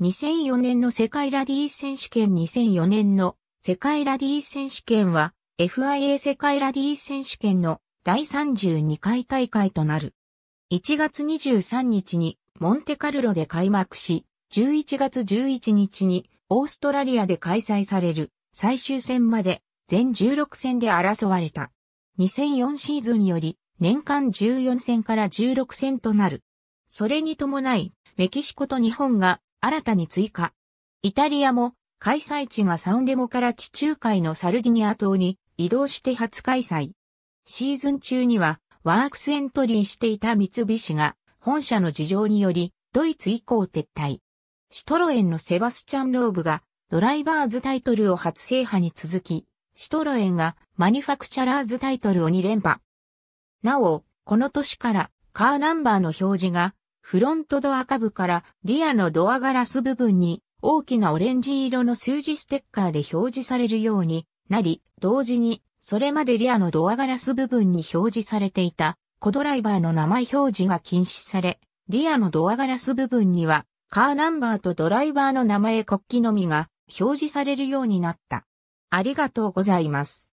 2004年の世界ラリー選手権2004年の世界ラリー選手権は FIA 世界ラリー選手権の第32回大会となる。1月23日にモンテカルロで開幕し、11月11日にオーストラリアで開催される最終戦まで全16戦で争われた。2004シーズンより年間14戦から16戦となる。それに伴い、メキシコと日本が新たに追加。イタリアも開催地がサンデモから地中海のサルディニア島に移動して初開催。シーズン中にはワークスエントリーしていた三菱が本社の事情によりドイツ以降撤退。シトロエンのセバスチャン・ローブがドライバーズタイトルを初制覇に続き、シトロエンがマニファクチャラーズタイトルを2連覇。なお、この年からカーナンバーの表示がフロントドア下部からリアのドアガラス部分に大きなオレンジ色の数字ステッカーで表示されるようになり、同時にそれまでリアのドアガラス部分に表示されていたコドライバーの名前表示が禁止され、リアのドアガラス部分にはカーナンバーとドライバーの名前国旗のみが表示されるようになった。ありがとうございます。